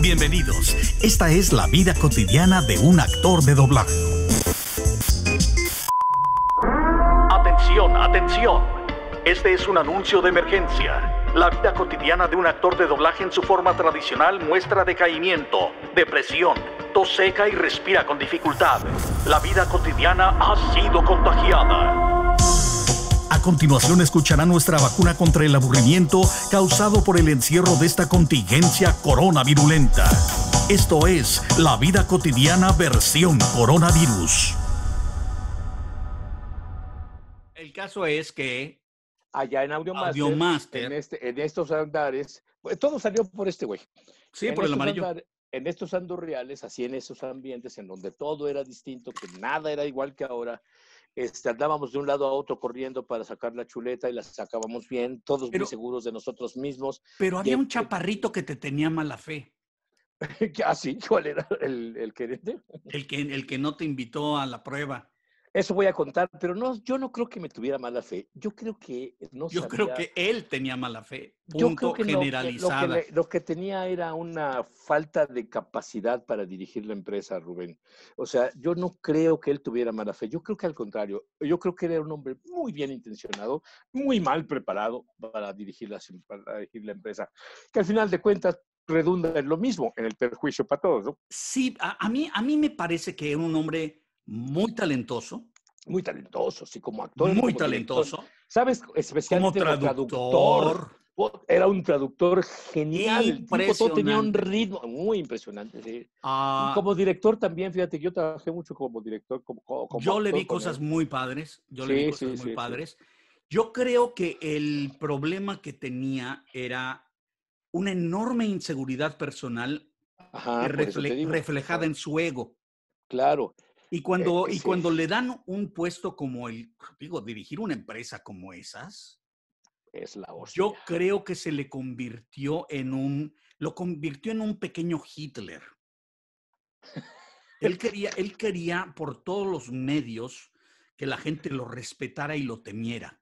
Bienvenidos. Esta es la vida cotidiana de un actor de doblaje. Atención, atención. Este es un anuncio de emergencia. La vida cotidiana de un actor de doblaje en su forma tradicional muestra decaimiento, depresión, tos seca y respira con dificultad. La vida cotidiana ha sido contagiada. A continuación escuchará nuestra vacuna contra el aburrimiento causado por el encierro de esta contingencia coronavirulenta. Esto es La Vida Cotidiana versión coronavirus. El caso es que... Allá en Audio, Master, este, En, estos andares, pues, todo salió por este güey. Sí, por el amarillo. en estos andurriales, así en esos ambientes en donde todo era distinto, que nada era igual que ahora, este, andábamos de un lado a otro corriendo para sacar la chuleta y la sacábamos bien, todos muy seguros de nosotros mismos. Pero había un chaparrito que te tenía mala fe. Ah, ¿Cuál era el, El que, el que no te invitó a la prueba. Eso voy a contar, pero no, yo no creo que me tuviera mala fe. Yo creo que no Yo creo que él tenía mala fe. yo creo que, lo, que, lo que, tenía era una falta de capacidad para dirigir la empresa, Rubén. O sea, yo no creo que él tuviera mala fe. Yo creo que al contrario, yo creo que era un hombre muy bien intencionado, muy mal preparado para dirigir la, dirigir la empresa. Que al final de cuentas, redunda en lo mismo, en el perjuicio para todos, ¿no? Sí, mí, a mí me parece que era un hombre muy talentoso. Muy talentoso, sí, como actor. Muy talentoso. ¿Sabes? Especialmente como traductor. Era un traductor genial. Impresionante. tenía un ritmo muy impresionante. Ah. como director también, fíjate, que yo trabajé mucho como director. Como, yo le vi cosas muy padres. Yo le vi cosas muy padres. Yo creo que el problema que tenía era una enorme inseguridad personal reflejada en su ego. Claro, y eh, cuando, y cuando le dan un puesto como el, digo, dirigir una empresa como esas, es la hostia. Yo creo que se le convirtió en un, lo convirtió en un pequeño Hitler. él quería, él quería por todos los medios que la gente lo respetara y lo temiera.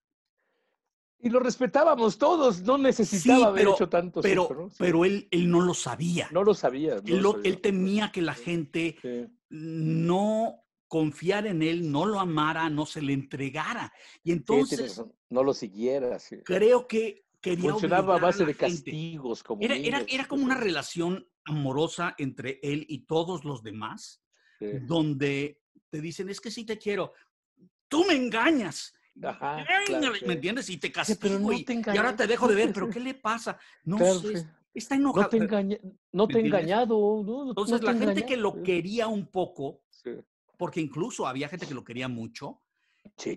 Y lo respetábamos todos, no necesitaba haber hecho tanto. Pero, pero, él, él no lo sabía. No lo, sabía. él temía que la gente no confiar en él, no lo amara, no se le entregara. Y entonces... no lo siguiera. Creo que quería... Funcionaba a base de castigos. Como era, como una relación amorosa entre él y todos los demás, donde te dicen, es que sí te quiero, tú me engañas. Ajá, ¿Me entiendes? Y te castigo. y, ahora te dejo de ver, pero ¿qué le pasa? No sé, está enojado. No te, he engañado. Entonces, la gente que lo eh. quería un poco, porque incluso había gente que lo quería mucho,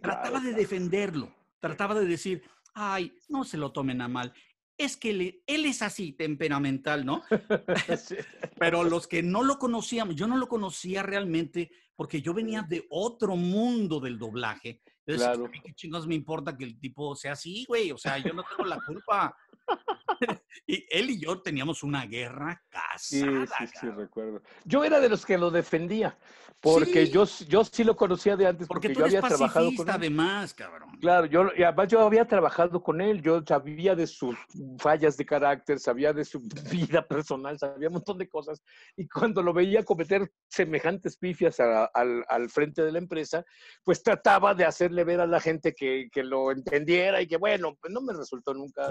trataba de defenderlo, trataba de decir, ay, no se lo tomen a mal. Es que él, es así, temperamental, ¿no? Pero los que no lo conocíamos, yo no lo conocía realmente porque yo venía de otro mundo del doblaje. Entonces, ¿qué chingados me importa que el tipo sea así, güey? O sea, yo no tengo la culpa. y él y yo teníamos una guerra casi Sí, sí, sí, recuerdo. Yo era de los que lo defendía, porque yo, yo sí lo conocía de antes. Porque, yo había trabajado con él. además, cabrón. Claro, yo, además yo había trabajado con él, yo sabía de sus fallas de carácter, sabía de su vida personal, sabía un montón de cosas. Y cuando lo veía cometer semejantes pifias al, al, frente de la empresa, pues trataba de hacerle ver a la gente que, que lo entendiera y que, bueno, pues no me resultó nunca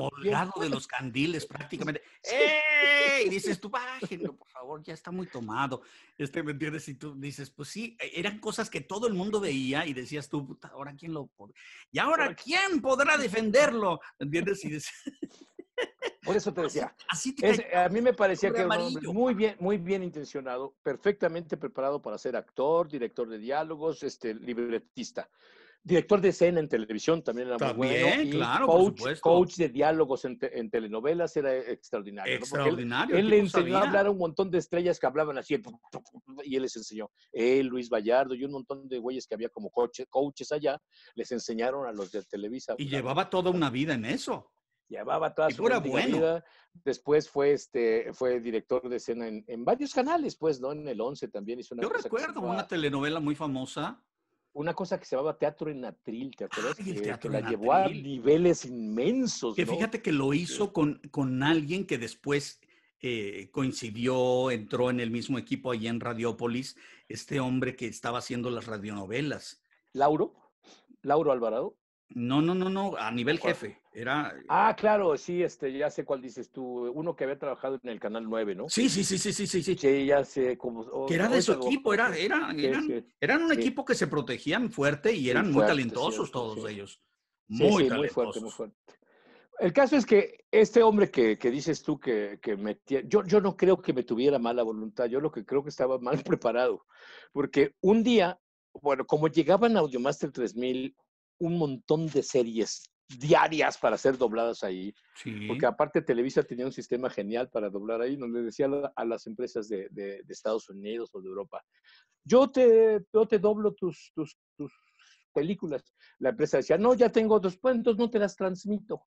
los candiles prácticamente. ¡Ey! Y dices, tú bájenlo, por favor, ya está muy tomado. Este, ¿me entiendes? Y tú dices, pues sí, e, eran cosas que todo el mundo veía y decías tú, puta, ahora quién lo... Y ahora quién podrá defenderlo, ¿me entiendes? Y dices, Por eso te decía. Así, a mí me parecía que era muy bien, muy bien intencionado, perfectamente preparado para ser actor, director de diálogos, este, libretista. Director de escena en televisión también era muy bueno. Y coach, coach de diálogos en, telenovelas era extraordinario. Extraordinario. Él, le enseñó a hablar a un montón de estrellas que hablaban así, y él les enseñó. Él, Luis Vallardo y un montón de güeyes que había como coaches allá, les enseñaron a los de Televisa. Y llevaba toda una vida en eso llevaba toda su vida. Después fue, este, fue director de escena en, varios canales, pues, ¿no? En el 11 también hizo una... Yo recuerdo una telenovela muy famosa. Una cosa que se llamaba Teatro en Atril, ¿te acuerdas? el la llevó a niveles inmensos. Que fíjate que lo este hizo con, alguien que después eh, coincidió, entró en el mismo equipo allí en Radiópolis, este hombre que estaba haciendo las radionovelas. ¿Lauro? ¿Lauro Alvarado? No, no, no, no, a nivel jefe. Era... Eh, ah, claro, sí, este, ya sé cuál dices tú. Uno que había trabajado en el Canal 9, ¿no? Sí, sí, sí, sí, sí, sí. ya sé. cómo. Oh, que era de su equipo, era, era, eran, un equipo que se protegían fuerte y eran muy, talentosos todos ellos. Muy talentosos. Muy fuerte, muy fuerte. El caso es que este hombre que, dices tú que, que metía, yo, yo no creo que me tuviera mala voluntad, yo lo que creo que estaba mal preparado, porque un día bueno, como llegaban a Audiomaster 3000 un montón de series diarias para ser dobladas ahí. Porque aparte Televisa tenía un sistema genial para doblar ahí, donde decía a las empresas de, Estados Unidos o de Europa, yo te, te doblo tus, tus, películas. La empresa decía, no, ya tengo dos puntos pues, no te las transmito.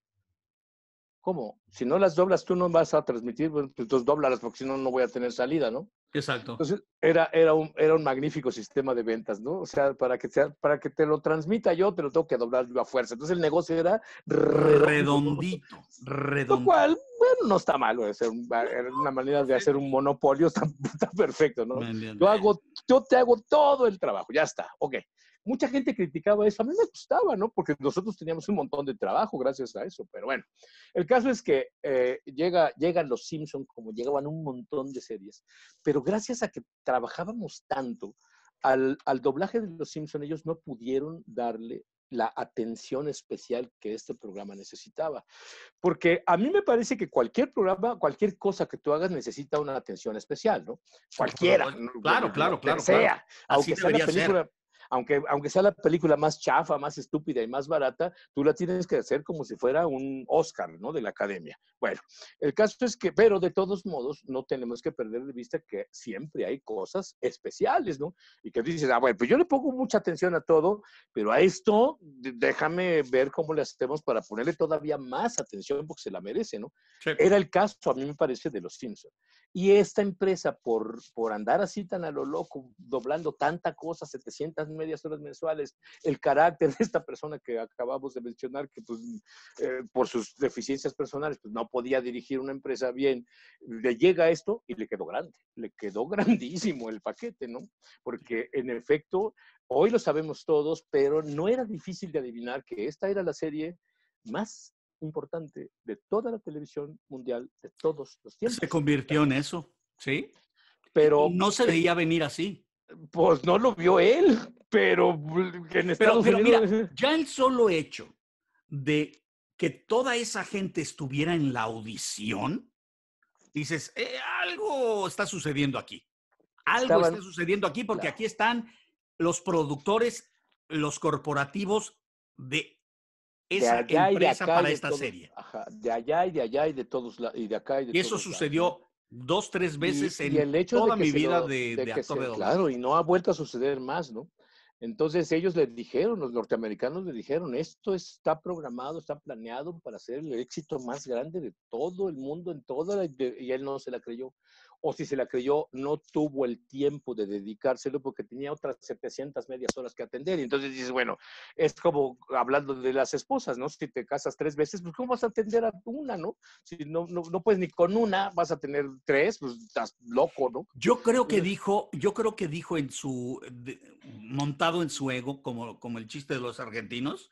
¿Cómo? Si no las doblas, tú no vas a transmitir, pues, entonces doblalas porque si no, no voy a tener salida, ¿no? Exacto. Entonces, era, era, un, era un magnífico sistema de ventas, ¿no? O sea, para que, sea, para que te lo transmita yo, te lo tengo que doblar a fuerza. Entonces, el negocio era redondito. Redondito. Lo cual, bueno, no está malo. Es una manera de hacer un monopolio, está, perfecto, ¿no? hago, yo te hago todo el trabajo, ya está, ok mucha gente criticaba eso. A mí me gustaba, ¿no? Porque nosotros teníamos un montón de trabajo gracias a eso. Pero bueno, el caso es que eh, llega, llegan los Simpson como llegaban un montón de series. Pero gracias a que trabajábamos tanto, al, doblaje de los Simpson ellos no pudieron darle la atención especial que este programa necesitaba. Porque a mí me parece que cualquier programa, cualquier cosa que tú hagas necesita una atención especial, ¿no? Cualquiera. Claro, claro, claro. sea, aunque Así sea aunque, aunque sea la película más chafa, más estúpida y más barata, tú la tienes que hacer como si fuera un Oscar, ¿no? De la academia. Bueno, el caso es que, pero de todos modos, no tenemos que perder de vista que siempre hay cosas especiales, ¿no? Y que dices, ah, bueno, pues yo le pongo mucha atención a todo, pero a esto déjame ver cómo le hacemos para ponerle todavía más atención porque se la merece, ¿no? Era el caso, a mí me parece, de Los Simpsons. Y esta empresa, por, andar así tan a lo loco, doblando tanta cosa, 700 medias horas mensuales, el carácter de esta persona que acabamos de mencionar, que pues, eh, por sus deficiencias personales pues, no podía dirigir una empresa bien, le llega esto y le quedó grande, le quedó grandísimo el paquete, ¿no? Porque en efecto, hoy lo sabemos todos, pero no era difícil de adivinar que esta era la serie más importante de toda la televisión mundial de todos los pues, tiempos. Se convirtió en eso, ¿sí? Pero no se pues veía venir así. Pues no lo vio él, pero en Estados mira, ya el solo hecho de que toda esa gente estuviera en la audición, dices, eh, algo está sucediendo aquí. Algo está sucediendo aquí porque aquí están los productores, los corporativos de esa empresa para esta serie. de allá y de allá y de todos y de acá y eso sucedió dos, tres veces en toda mi vida de, actor Claro, y no ha vuelto a suceder más, ¿no? Entonces ellos le dijeron, los norteamericanos le dijeron, esto está programado, está planeado para ser el éxito más grande de todo el mundo, en toda y él no se la creyó o si se la creyó, no tuvo el tiempo de dedicárselo porque tenía otras 700 medias horas que atender. Y entonces dices, bueno, es como hablando de las esposas, ¿no? Si te casas tres veces, pues ¿cómo vas a atender a una, no? Si no, no, puedes ni con una, vas a tener tres, pues estás loco, ¿no? Yo creo que dijo, yo creo que dijo en su, montado en su ego, como, como el chiste de los argentinos,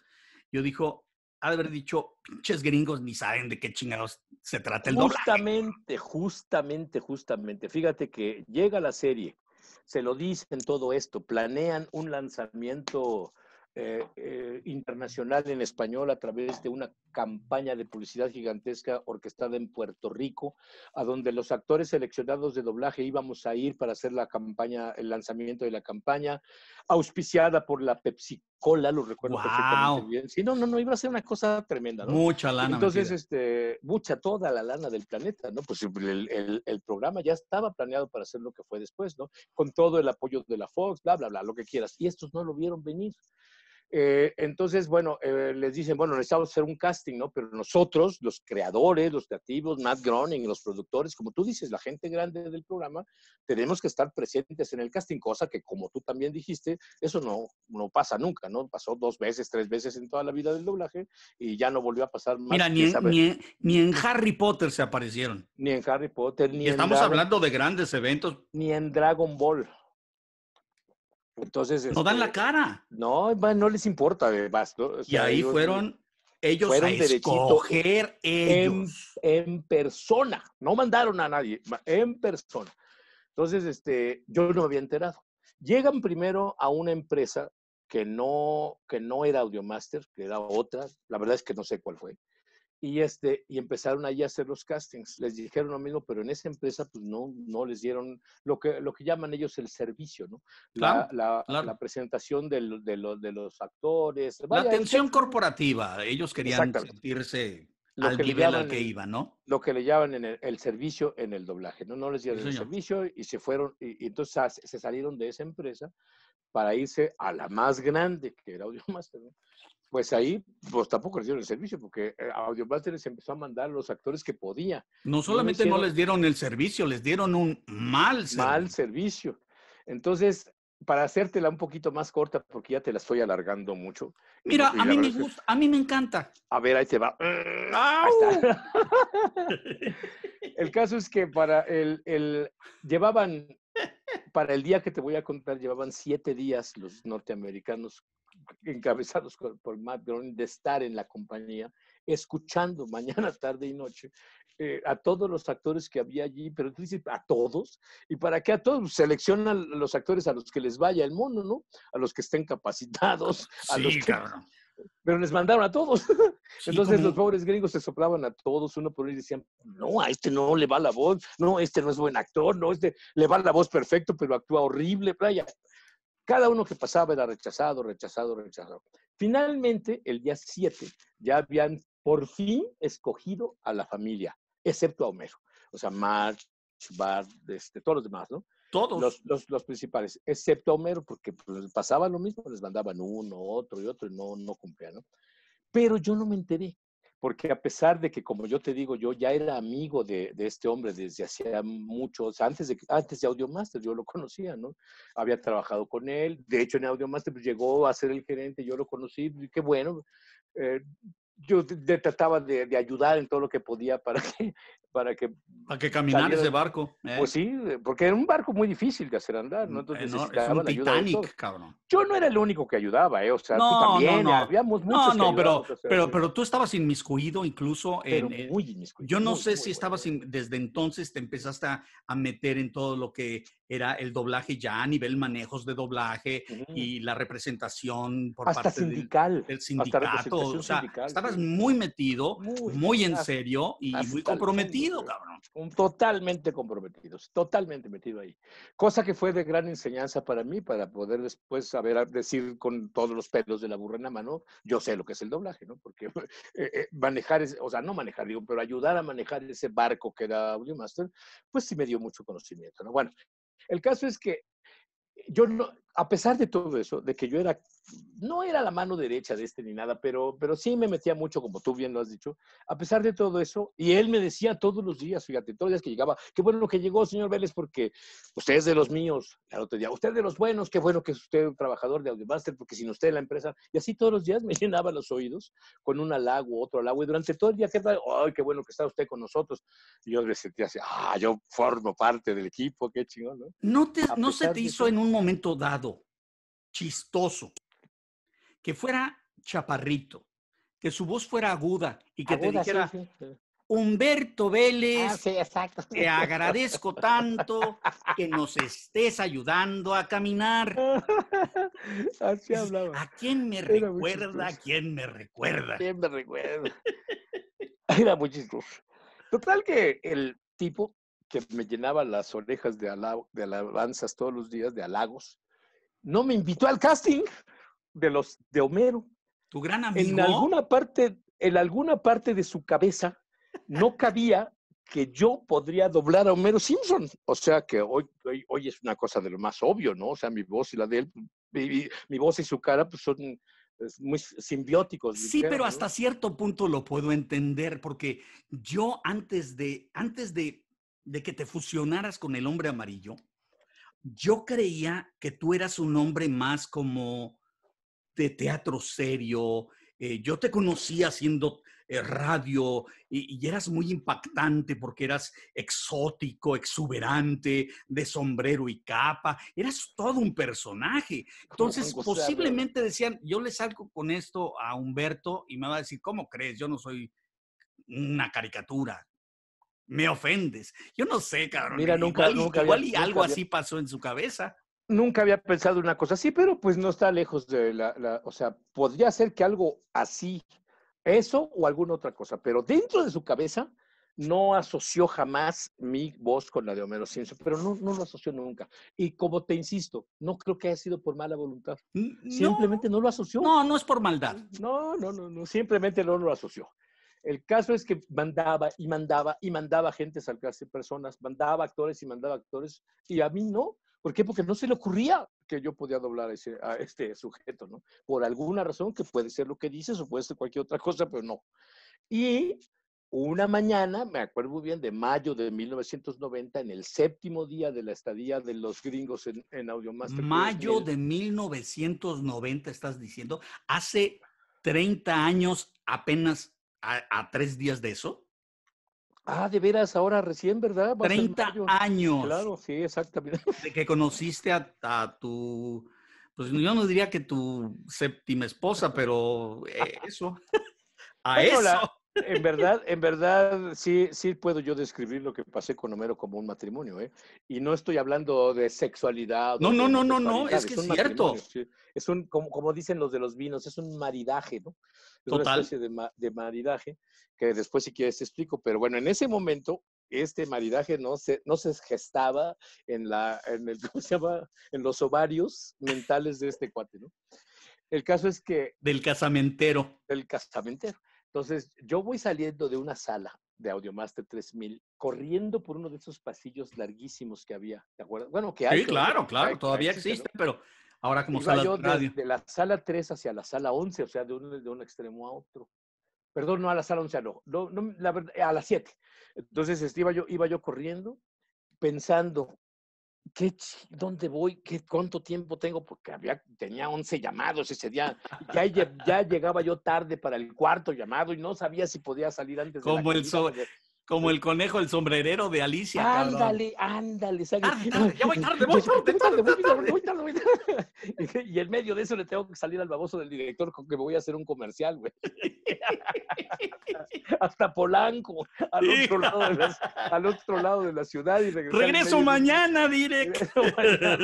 yo dijo, ha haber dicho, pinches gringos ni saben de qué chingados se trata el Justamente, justamente, justamente. Fíjate que llega la serie, se lo dicen todo esto, planean un lanzamiento eh, eh, internacional en español a través de una campaña de publicidad gigantesca orquestada en Puerto Rico, a donde los actores seleccionados de doblaje íbamos a ir para hacer la campaña, el lanzamiento de la campaña, auspiciada por la Pepsi cola, lo recuerdo perfectamente bien. Sí, no, no, no, iba a ser una cosa tremenda, Mucha lana. Entonces, este, mucha, toda la lana del planeta, ¿no? Pues el, el, el, programa ya estaba planeado para hacer lo que fue después, ¿no? Con todo el apoyo de la Fox, bla, bla, bla, lo que quieras. Y estos no lo vieron venir. Eh, entonces, bueno, eh, les dicen, bueno, necesitamos hacer un casting, ¿no? Pero nosotros, los creadores, los creativos, Matt Groening, los productores, como tú dices, la gente grande del programa, tenemos que estar presentes en el casting, cosa que, como tú también dijiste, eso no, no pasa nunca, ¿no? Pasó dos veces, tres veces en toda la vida del doblaje y ya no volvió a pasar más. Mira, ni en, ni, en, Harry Potter se aparecieron. Ni en Harry Potter, ni en Estamos hablando de grandes eventos. Ni en Dragon Ball. Entonces, no dan la este, cara. No, no les importa. y ahí fueron ellos fueron a escoger En, persona. No mandaron a nadie, en persona. Entonces, este, yo no había enterado. Llegan primero a una empresa que no, que no era Audiomaster, que era otra. La verdad es que no sé cuál fue y, este, y empezaron ahí a hacer los castings. Les dijeron lo mismo, pero en esa empresa pues no, no les dieron lo que, lo que llaman ellos el servicio, ¿no? La, la, presentación de, de, los actores. la atención corporativa. Ellos querían sentirse al nivel al que iban, ¿no? Lo que le llaman en el, servicio en el doblaje, ¿no? No les dieron el servicio y se fueron, y, entonces se salieron de esa empresa para irse a la más grande, que era Audio Master, pues ahí pues tampoco les dieron el servicio, porque eh, Audiomaster les empezó a mandar los actores que podía. No solamente no, les dieron el servicio, les dieron un mal servicio. Mal servicio. Entonces, para hacértela un poquito más corta, porque ya te la estoy alargando mucho. Mira, a mí me gusta, a mí me encanta. A ver, ahí se va. el caso es que para el, el, llevaban, para el día que te voy a contar, llevaban siete días los norteamericanos encabezados por Matt Groening, de estar en la compañía, escuchando mañana, tarde y noche eh, a todos los actores que había allí, pero tú a todos, ¿y para qué a todos? Seleccionan los actores a los que les vaya el mono, ¿no? A los que estén capacitados, a sí, los que... Pero les mandaron a todos. Entonces los pobres gringos se soplaban a todos uno por uno y decían, no, a este no le va la voz, no, este no es buen actor, no, este le va la voz perfecto, pero actúa horrible, playa. Cada uno que pasaba era rechazado, rechazado, rechazado. Finalmente, el día 7, ya habían por fin escogido a la familia, excepto a Homero. O sea, March, Bart, este, todos los demás, ¿no? Todos. Los, principales, excepto a Homero, porque pues, pasaba lo mismo, les mandaban uno, otro y otro, y no, no cumplían, ¿no? Pero yo no me enteré porque a pesar de que, como yo te digo, yo ya era amigo de, este hombre desde hacía muchos, antes de, antes de Audiomaster, yo lo conocía, ¿no? Había trabajado con él, de hecho en Audiomaster pues, llegó a ser el gerente, yo lo conocí, qué bueno. Eh, yo trataba de, ayudar en todo lo que podía para que para que... Para que caminar ese barco. Eh. Pues sí, porque era un barco muy difícil de hacer andar, ¿no? un Titanic, cabrón. Yo no era el único que ayudaba, ¿eh? O sea, no, tú también, no, no. habíamos muchos No, no, pero, pero, pero tú estabas inmiscuido incluso en... muy inmiscuido. Yo no sé si estabas... desde entonces te empezaste a, meter en todo lo que era el doblaje ya a nivel manejos de doblaje y la representación por hasta parte sindical, del, sindicato. estabas muy metido, muy, en serio y muy comprometido Totalmente comprometidos, totalmente metido ahí. Cosa que fue de gran enseñanza para mí, para poder después saber decir con todos los pelos de la burra en la mano, yo sé lo que es el doblaje, ¿no? Porque eh, eh, manejar, o sea, no manejar, digo, pero ayudar a manejar ese barco que era Audiomaster, pues sí me dio mucho conocimiento, ¿no? Bueno, el caso es que yo no, a pesar de todo eso, de que yo era, no era la mano derecha de este ni nada, pero, pero sí me metía mucho, como tú bien lo has dicho, a pesar de todo eso, y él me decía todos los días, fíjate, todos los días que llegaba, qué bueno que llegó, señor Vélez, porque usted es de los míos, al otro día, usted es de los buenos, qué bueno que es usted un trabajador de Audiomaster, porque sin usted la empresa, y así todos los días me llenaba los oídos con un halago, otro halago, y durante todo el día, ¿qué ¡Ay, qué bueno que está usted con nosotros! Y yo me sentía así, ¡ah, yo formo parte del equipo, qué chingón! ¿no? ¿No, te, no se te hizo en un momento dado chistoso, que fuera chaparrito, que su voz fuera aguda y que te dijera, Humberto ah, Vélez, te agradezco tanto que nos estés ayudando a caminar. Así hablaba. ¿A quién me recuerda? ¿A quién me recuerda? quién me recuerda? Era muy chistoso. Total que el tipo que me llenaba las orejas de alabanzas todos los días, de halagos, no me invitó al casting de los de Homero. Tu gran amigo. En alguna parte, en alguna parte de su cabeza no cabía que yo podría doblar a Homero Simpson. O sea que hoy, hoy, es una cosa de lo más obvio, ¿no? O sea, mi voz y la de él, mi, voz y su cara pues son muy simbióticos. Sí, pero hasta cierto punto lo puedo entender, porque yo antes de, antes de que te fusionaras con el hombre amarillo, yo creía que tú eras un hombre más como de teatro serio. Eh, yo te conocía haciendo eh, radio y, eras muy impactante porque eras exótico, exuberante, de sombrero y capa. Eras todo un personaje. Entonces, posiblemente decían, yo le salgo con esto a Humberto y me va a decir, ¿cómo crees? Yo no soy una caricatura me ofendes. Yo no sé, cabrón. Mira, nunca, igual, y algo así pasó en su cabeza. Nunca había pensado una cosa así, pero pues no está lejos de la, o sea, podría ser que algo así, eso o alguna otra cosa, pero dentro de su cabeza no asoció jamás mi voz con la de Homero Simpson, pero no, no lo asoció nunca. Y como te insisto, no creo que haya sido por mala voluntad. simplemente no lo asoció. No, no es por maldad. No, no, no, no, simplemente no lo asoció. El caso es que mandaba y mandaba y mandaba gente a salvarse, personas, mandaba actores y mandaba actores, y a mí no. ¿Por qué? Porque no se le ocurría que yo podía doblar a, este sujeto, ¿no? Por alguna razón, que puede ser lo que dices o puede ser cualquier otra cosa, pero no. Y una mañana, me acuerdo bien, de mayo de 1990, en el séptimo día de la estadía de los gringos en, en Audiomaster. Mayo de 1990, estás diciendo, hace 30 años apenas a, tres días de eso. Ah, de veras, ahora recién, ¿verdad? Treinta 30 años. Claro, sí, exactamente. De que conociste a, tu, pues yo no diría que tu séptima esposa, pero eh, eso. a eso. En verdad, en verdad, sí, sí puedo yo describir lo que pasé con Homero como un matrimonio, ¿eh? Y no estoy hablando de sexualidad. No, no, no, no, no, es que es, cierto. Es un, como, como, dicen los de los vinos, es un maridaje, ¿no? Es una especie de, maridaje que después, si quieres, te explico. Pero bueno, en ese momento, este maridaje no se, no se gestaba en, la, en, el, en los ovarios mentales de este cuate, ¿no? El caso es que. Del casamentero. Del casamentero. Entonces, yo voy saliendo de una sala de Audiomaster 3000, corriendo por uno de esos pasillos larguísimos que había, ¿te acuerdas? Bueno, que hay. Sí, claro, claro, todavía existe, pero ahora como Iba sala de, la sala 3 hacia la sala 11, o sea, de un, extremo a otro perdón, no a la sala 11, no, no, la, a las 7. Entonces este, yo, iba yo corriendo, pensando, ¿qué, ¿dónde voy? ¿Qué, ¿Cuánto tiempo tengo? Porque había, tenía 11 llamados ese día. Ya, ya llegaba yo tarde para el cuarto llamado y no sabía si podía salir antes de como el conejo, el sombrerero de Alicia. Ándale, ándale, Ya voy tarde, voy tarde, voy tarde, voy tarde, voy tarde. Y en medio de eso le tengo que salir al baboso del director con que me voy a hacer un comercial, güey. Hasta Polanco, al otro, lado de la, ciudad. Y Regreso mañana, directo.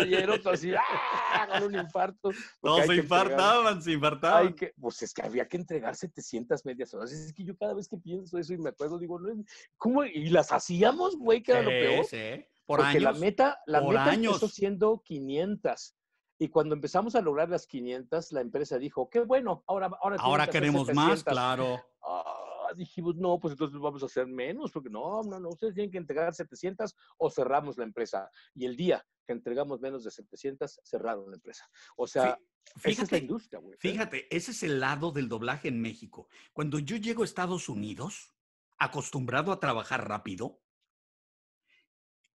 y el otro así, ¡ah! un infarto. No, se infartaban, se infartaban. pues es que había que entregar 700 medias horas. Es que yo cada vez que pienso eso y me acuerdo, digo, no es ¿Cómo? Y las hacíamos, güey, que era lo peor. Sí. Por Porque años, la meta, la meta empezó siendo 500. Y cuando empezamos a lograr las 500, la empresa dijo, qué bueno, ahora Ahora, ahora queremos más, claro. Ah, dijimos, no, pues entonces vamos a hacer menos, porque no, no, no, ustedes tienen que entregar 700 o cerramos la empresa. Y el día que entregamos menos de 700, cerraron la empresa. O sea, fíjate, la industria, güey. Fíjate, ese es el lado del doblaje en México. Cuando yo llego a Estados Unidos, acostumbrado a trabajar rápido,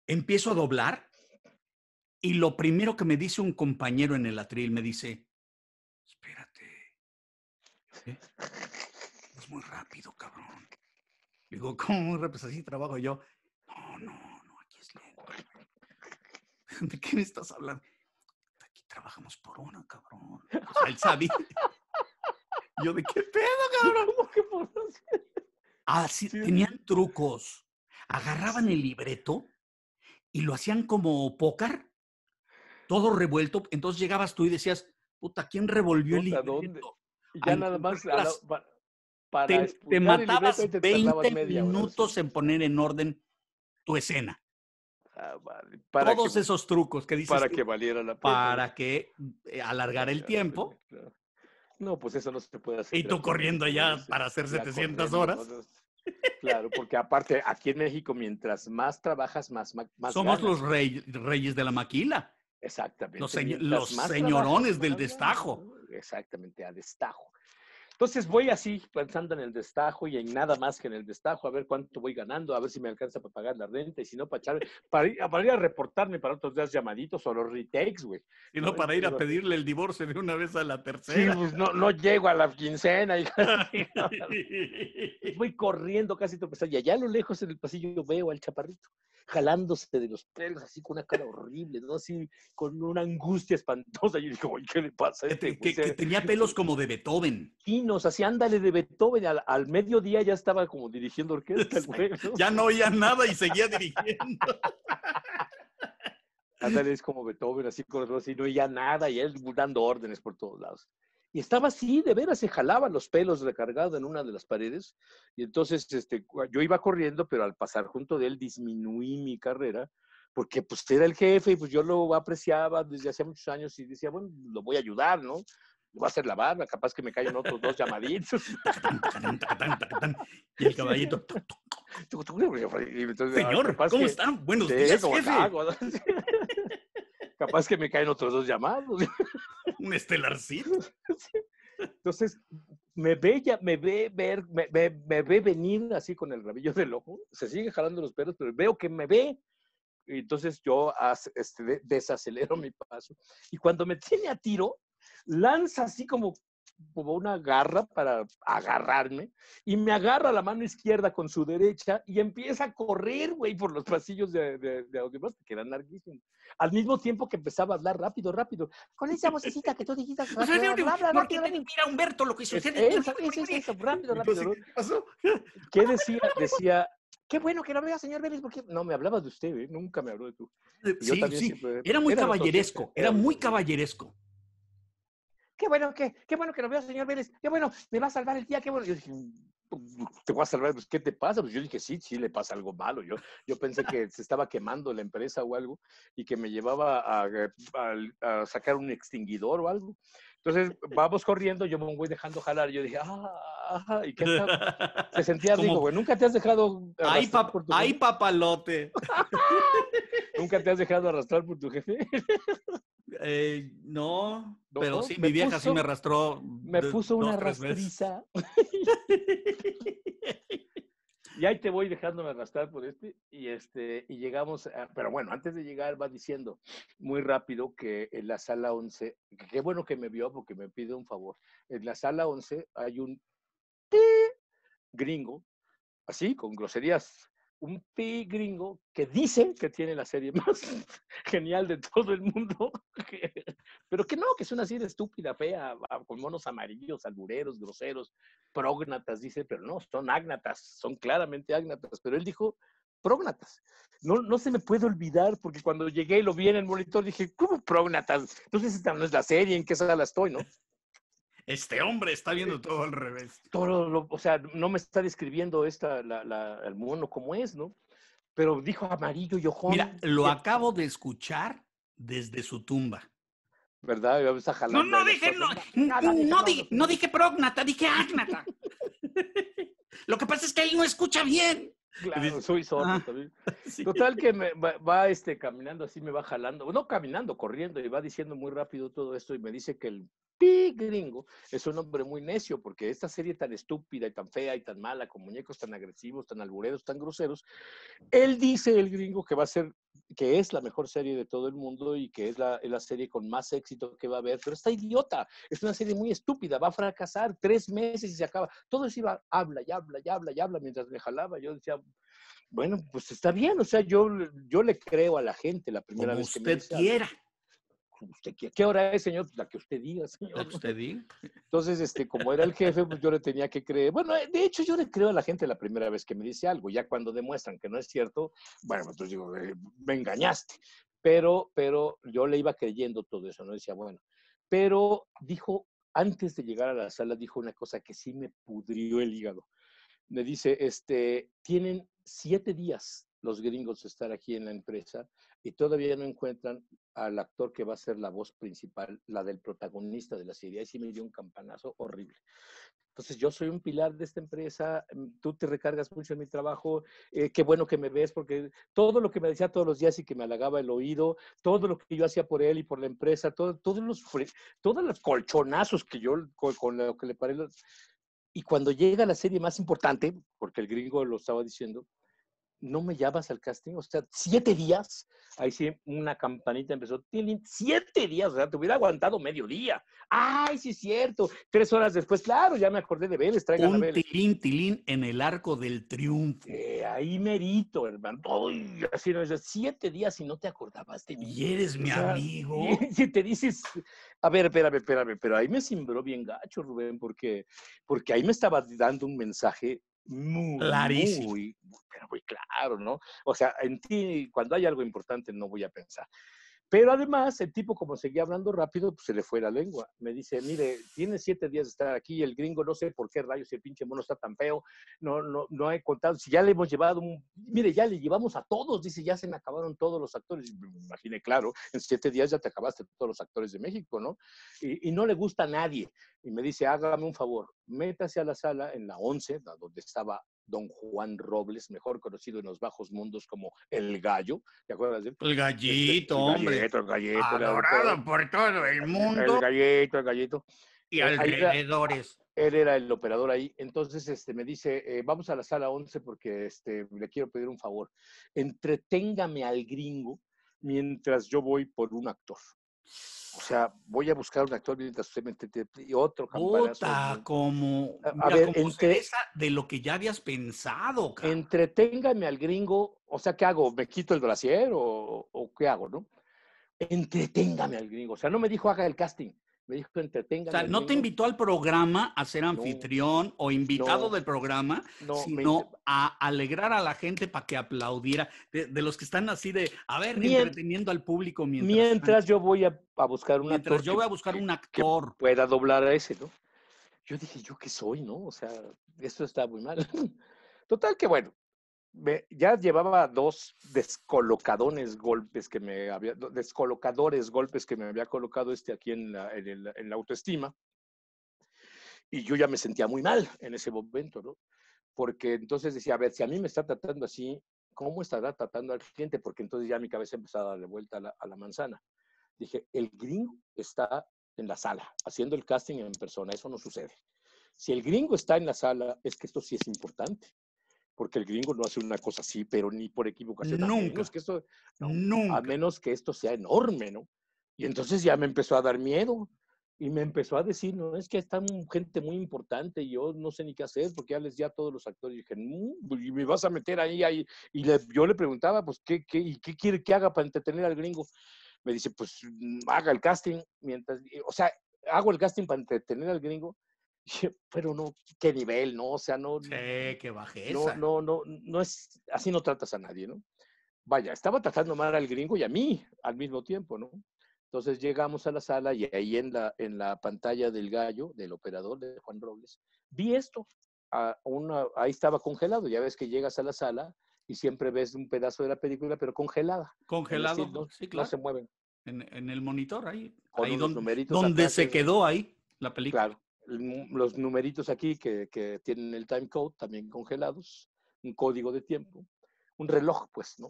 empiezo a doblar y lo primero que me dice un compañero en el atril me dice, espérate, es ¿eh? muy rápido, cabrón. Digo, ¿cómo Pues así trabajo yo. No, no, no, aquí es lento. ¿De qué estás hablando? Aquí trabajamos por una, cabrón. ¿Al sea, Yo, ¿de qué pedo, cabrón? ¿Cómo que por Así, ah, Tenían trucos. Agarraban el libreto y lo hacían como pócar, todo revuelto. Entonces llegabas tú y decías, puta, ¿quién revolvió el libreto? Ya nada más. te, matabas 20 minutos en poner en orden tu escena. Ah, Todos esos trucos que dices. Para que valiera la pena. Para que eh, alargar el tiempo. No, pues eso no se puede hacer. Y tú corriendo allá para hacer 700 horas. Claro, porque aparte aquí en México, mientras más trabajas, más. más Somos los reyes de la maquila. Exactamente. Los, señorones del destajo. Exactamente, a destajo. Entonces voy así pensando en el destajo y en nada más que en el destajo, a ver cuánto voy ganando, a ver si me alcanza para pagar la renta y si no, para, para, ir, a reportarme para otros días llamaditos o los retakes, güey. Y no, para ir a pedirle el divorcio de una vez a la tercera. Sí, pues no, no llego a la quincena. Y, voy corriendo casi tropezando y allá a lo lejos en el pasillo veo al chaparrito jalándose de los pelos, así con una cara horrible, ¿no? Así con una angustia espantosa. Y Yo dije, ¿qué le pasa Que, este tenía pelos como de Beethoven. Chinos, así ándale de Beethoven. Al, mediodía ya estaba como dirigiendo orquesta. Ya no oía nada y seguía dirigiendo. Ándale, es como Beethoven, así con con así no oía nada y él dando órdenes por todos lados. Y estaba así, de veras, se jalaba los pelos recargados en una de las paredes. Y entonces este, yo iba corriendo, pero al pasar junto de él disminuí mi carrera, porque pues era el jefe y pues yo lo apreciaba desde hacía muchos años y decía, bueno, lo voy a ayudar, ¿no? voy a hacer la barba, capaz que me caigan otros dos llamaditos. y el caballito. Ah, Señor, ¿cómo están? Buenos días, jefe. capaz que me caen otros dos llamados. Un estelarcito. Entonces, me ve me ve ver, me, ve venir así con el rabillo del ojo, se sigue jalando los perros, pero veo que me ve. Y entonces yo este, desacelero mi paso. Y cuando me tiene a tiro, lanza así como como una garra para agarrarme y me agarra la mano izquierda con su derecha y empieza a correr, güey, por los pasillos de, de, de que eran larguísimos. Al mismo tiempo que empezaba a hablar rápido, rápido. Con esa vocecita que tú dijiste. Pues, que mira Humberto lo que sucede. Es, eso, es, eso, rápido, pues, rápido. ¿Qué decía? Decía, Qué bueno que no vea, señor Vélez, porque no me hablabas de usted, ¿eh? nunca me habló de tú. Eh, sí, sí. Era muy caballeresco, era muy caballeresco qué bueno que, qué bueno que lo veo, señor Vélez, qué bueno, me va a salvar el día, qué bueno. Yo dije, mm, mm, te voy a salvar, pues, ¿qué te pasa? Pues yo dije, sí, sí, le pasa algo malo. Yo, yo pensé que se estaba quemando la empresa o algo y que me llevaba a, sacar un extinguidor o algo. Entonces, vamos corriendo, yo me voy dejando jalar. Yo dije, ah, y qué tal, Se sentía digo, güey. Nunca te has dejado. Ay, ay papalote. Nunca te has dejado arrastrar por tu jefe. Eh, no, pero sí, mi vieja sí me arrastró. Me puso una rastriza. y ahí te voy dejándome arrastrar por este. Y este, y llegamos, pero bueno, antes de llegar va diciendo muy rápido que en la sala 11, qué bueno que me vio porque me pide un favor. En la sala 11 hay un gringo, así, con groserías un pi gringo que dice que tiene la serie más genial de todo el mundo, pero que no, que es una serie estúpida, fea, con monos amarillos, albureros, groseros, prógnatas, dice, pero no, son agnatas, son claramente agnatas, pero él dijo prógnatas. No, no se me puede olvidar porque cuando llegué y lo vi en el monitor dije, ¿cómo prógnatas? Entonces esta no es la serie en qué sala estoy, ¿no? Este hombre está eh, viendo todo al revés. Todo o sea, no me está describiendo esta, el mono como es, ¿no? Pero dijo amarillo y Mira, lo eh, acabo de escuchar desde su tumba. ¿Verdad? Pues, no, no dije, no, dije prógnata, dije lo que pasa es que él no escucha bien. Claro, soy sordo ah, también. Total que me va, va, este, caminando así, me va jalando, no caminando, corriendo, y va diciendo muy rápido todo esto y me dice que el gringo es un hombre muy necio porque esta serie tan estúpida y tan fea y tan mala, con muñecos tan agresivos, tan albureros, tan groseros, él dice, el gringo, que va a ser, que es la mejor serie de todo el mundo y que es la, serie con más éxito que va a haber, pero está idiota, es una serie muy estúpida, va a fracasar tres meses y se acaba. Todo eso iba, habla y habla y habla y habla mientras me jalaba, yo decía, bueno, pues está bien, o sea, yo, yo le creo a la gente la primera vez que usted me quiera. ¿Qué hora es, señor? La que usted diga, señor. La que usted diga. Entonces, este, como era el jefe, pues, yo le tenía que creer. Bueno, eh, de hecho, yo le creo a la gente la primera vez que me dice algo. Ya cuando demuestran que no es cierto, bueno, entonces pues, digo, eh, me engañaste. Pero, pero yo le iba creyendo todo eso, no decía, bueno. Pero dijo, antes de llegar a la sala, dijo una cosa que sí me pudrió el hígado. Me dice, este, tienen siete días los gringos estar aquí en la empresa y todavía no encuentran al actor que va a ser la voz principal, la del protagonista de la serie. Ahí sí me dio un campanazo horrible. Entonces, yo soy un pilar de esta empresa, mm, tú te recargas mucho en mi trabajo, eh, qué bueno que me ves, porque todo lo que me decía todos los días y que me halagaba el oído, todo lo que yo hacía por él y por la empresa, todos los todos los colchonazos que yo con, lo que le paré. Y cuando llega la serie más importante, porque el gringo lo estaba diciendo, no me llamas al casting, o sea, siete días, ahí sí una campanita empezó, tienen siete días, o sea, te hubiera aguantado medio día. Ay, sí es cierto, tres horas después, claro, ya me acordé de Vélez, traigan Un a tilín, tilín en el arco del triunfo. ahí merito, hermano. no es, siete días y no te acordabas de mí. Y eres mi amigo. Si te dices, a ver, espérame, espérame, pero ahí me simbró bien gacho, Rubén, porque, porque ahí me estaba dando un mensaje muy, claro, ¿no? O sea, en ti, cuando hay algo importante, no voy a pensar. Pero además, el tipo, como seguía hablando rápido, pues se le fue la lengua. Me dice, mire, tiene siete días de estar aquí, el gringo, no sé por qué rayos el pinche mono está tan feo, no, no, no he contado, si ya le hemos llevado, un... mire, ya le llevamos a todos, dice, ya se me acabaron todos los actores. Y me imaginé, claro, en siete días ya te acabaste todos los actores de México, ¿no? Y, no le gusta a nadie. Y me dice, hágame un favor, métase a la sala en la 11, donde estaba don Juan Robles, mejor conocido en los bajos mundos como El Gallo, ¿te acuerdas? De? Este, el Gallito, el, el, Gallito, el Gallito. Adorado por todo el mundo. El Gallito, el Gallito. Y eh, alrededores. Él era el operador ahí, entonces este, me dice, eh, vamos a la sala 11 porque este, le quiero pedir un favor, entreténgame al gringo mientras yo voy por un actor. O sea, voy a buscar un actor y otro Puta, como, a, ver, como de lo que ya habías pensado, cara. Entreténgame al gringo, o sea, ¿qué hago? ¿Me quito el brasier o, o qué hago, no? Entreténgame al gringo, o sea, no me dijo haga el casting, me entretenga. O sea, no te invitó al programa a ser anfitrión o invitado del programa, sino a alegrar a la gente para que aplaudiera. De, los que están así de, a ver, entreteniendo al público mientras. Mientras yo voy a, buscar un mientras actor. yo voy a buscar un actor. Que pueda doblar a ese, ¿no? Yo dije, ¿yo qué soy, no? O sea, esto está muy mal. Total, que bueno, ya llevaba dos descolocadones golpes que me había, descolocadores golpes que me había colocado este aquí en la, en el, en la autoestima. Y yo ya me sentía muy mal en ese momento, ¿no? Porque entonces decía, a ver, si a mí me está tratando así, ¿cómo estará tratando al cliente? Porque entonces ya mi cabeza empezaba a darle vuelta a la manzana. Dije, el gringo está en la sala, haciendo el casting en persona, eso no sucede. Si el gringo está en la sala, es que esto sí es importante porque el gringo no hace una cosa así, pero ni por equivocación. Nunca. A menos que esto, no, Nunca. A menos que esto sea enorme, ¿no? Y entonces ya me empezó a dar miedo y me empezó a decir, no, es que están gente muy importante y yo no sé ni qué hacer porque ya les di a todos los actores. Y dije, pues, y me vas a meter ahí, ahí. Y yo le preguntaba, pues, ¿qué, qué, y qué quiere que haga para entretener al gringo? Me dice, pues, mm, haga el casting mientras, o sea, hago el casting para entretener al gringo pero no, qué nivel, ¿no? O sea, no. qué bajeza. No, no, no, no es, así no tratas a nadie, ¿no? Vaya, estaba tratando mal al gringo y a mí al mismo tiempo, ¿no? Entonces llegamos a la sala y ahí en la, en la pantalla del gallo, del operador de Juan Robles, vi esto. A una, ahí estaba congelado, ya ves que llegas a la sala y siempre ves un pedazo de la película, pero congelada. Congelado, se mueven. En, el monitor, ahí. ahí donde se quedó ahí la película los numeritos aquí que, tienen el timecode también congelados, un código de tiempo, un reloj, pues, ¿no?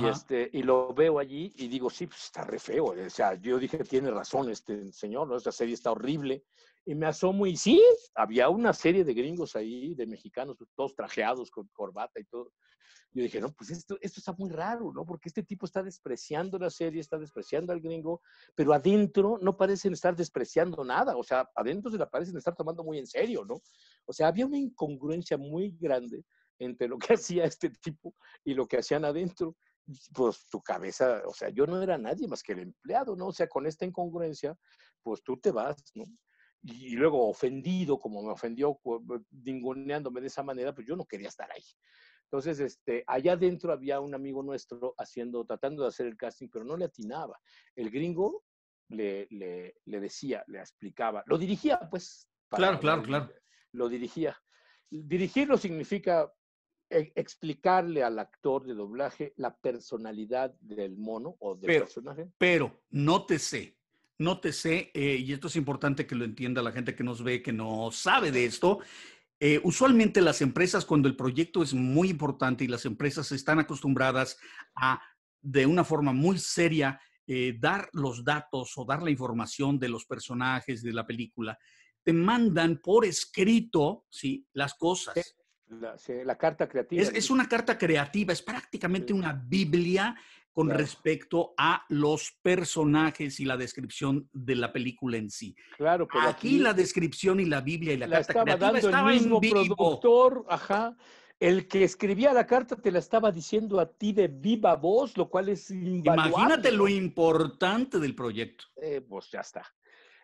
Y, este, y lo veo allí y digo, sí, pues está re feo. O sea, yo dije, tiene razón este señor, ¿no? Esta serie está horrible. Y me asomo y sí, había una serie de gringos ahí, de mexicanos, pues, todos trajeados con corbata y todo. Yo dije, no, pues esto, esto está muy raro, ¿no? Porque este tipo está despreciando la serie, está despreciando al gringo, pero adentro no parecen estar despreciando nada, o sea, adentro se la parecen estar tomando muy en serio, ¿no? O sea, había una incongruencia muy grande entre lo que hacía este tipo y lo que hacían adentro. Pues tu cabeza, o sea, yo no era nadie más que el empleado, ¿no? O sea, con esta incongruencia, pues tú te vas, ¿no? y luego ofendido, como me ofendió, eh, ninguneándome de esa manera, pues yo no quería estar ahí. Entonces, este, allá adentro había un amigo nuestro haciendo, tratando de hacer el casting, pero no le atinaba. El gringo le, decía, le explicaba, lo dirigía, pues. Claro, claro, claro. Lo dirigía. Dirigirlo significa e-, explicarle al actor de doblaje la personalidad del mono o del pero, personaje. Pero, nótese, nótese, sé, eh, y esto es importante que lo entienda la gente que nos ve, que no sabe de esto, eh, usualmente las empresas, cuando el proyecto es muy importante y las empresas están acostumbradas a, de una forma muy seria, eh, dar los datos o dar la información de los personajes de la película, te mandan por escrito ¿sí? las cosas. La, carta creativa. Es, es, una carta creativa, es prácticamente una Biblia con respecto a los personajes y la descripción de la película en sí. Claro, pero aquí, la descripción y la Biblia y la, carta estaba creativa dando el mismo productor, ajá, el que escribía la carta te la estaba diciendo a ti de viva voz, lo cual es invaluable. Imagínate lo importante del proyecto. Eh, pues ya está.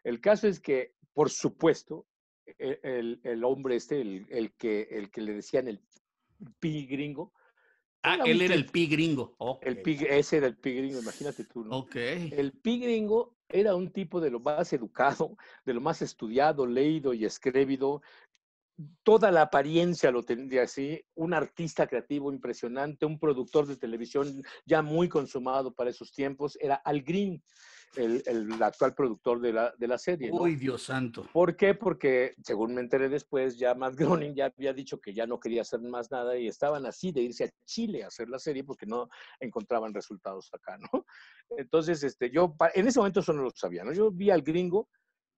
El caso es que, por supuesto, e, el, hombre este, el, que, el que le decían el pi gringo, Ah, él era el pi gringo. El ese era el pi gringo, imagínate tú, El pi gringo era un tipo de lo más educado, de lo más estudiado, leído y escrévido. Toda la apariencia lo tendría así, un artista creativo impresionante, un productor de televisión ya muy consumado para esos tiempos, era Al Green el, actual productor de la, serie. Uy, Dios santo. ¿Por qué? Porque, según me enteré después, ya Matt Groening ya había dicho que ya no quería hacer más nada y estaban así de irse a Chile a hacer la serie porque no encontraban resultados acá, ¿no? Entonces, este, yo, en ese momento eso no lo sabía, ¿no? Yo vi al gringo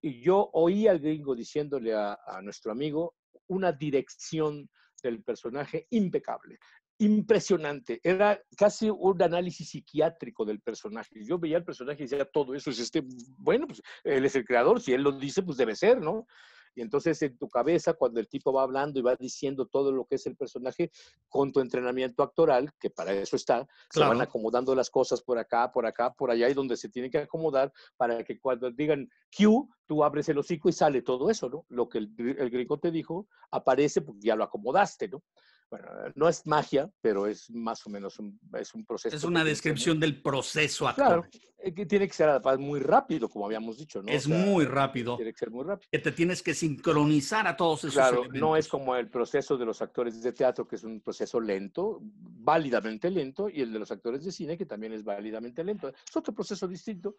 y yo oí al gringo diciéndole a, a nuestro amigo una dirección del personaje impecable impresionante. Era casi un análisis psiquiátrico del personaje. Yo veía al personaje y decía, todo eso es este, bueno, pues él es el creador, si él lo dice, pues debe ser, ¿no? Y entonces en tu cabeza, cuando el tipo va hablando y va diciendo todo lo que es el personaje, con tu entrenamiento actoral, que para eso está, se van acomodando las cosas por acá, por acá, por allá, y donde se tiene que acomodar para que cuando digan Q, tú abres el hocico y sale todo eso, ¿no? Lo que el, el gringo te dijo aparece porque ya lo acomodaste, ¿no? bueno, no es magia, pero es más o menos un, es un proceso. Es una descripción del proceso actual. Claro, eh, tiene que ser muy rápido, como habíamos dicho, ¿no? Es muy rápido. Tiene que ser muy rápido. Que te tienes que sincronizar a todos esos Claro, no es como el proceso de los actores de teatro, que es un proceso lento, válidamente lento, y el de los actores de cine, que también es válidamente lento. Es otro proceso distinto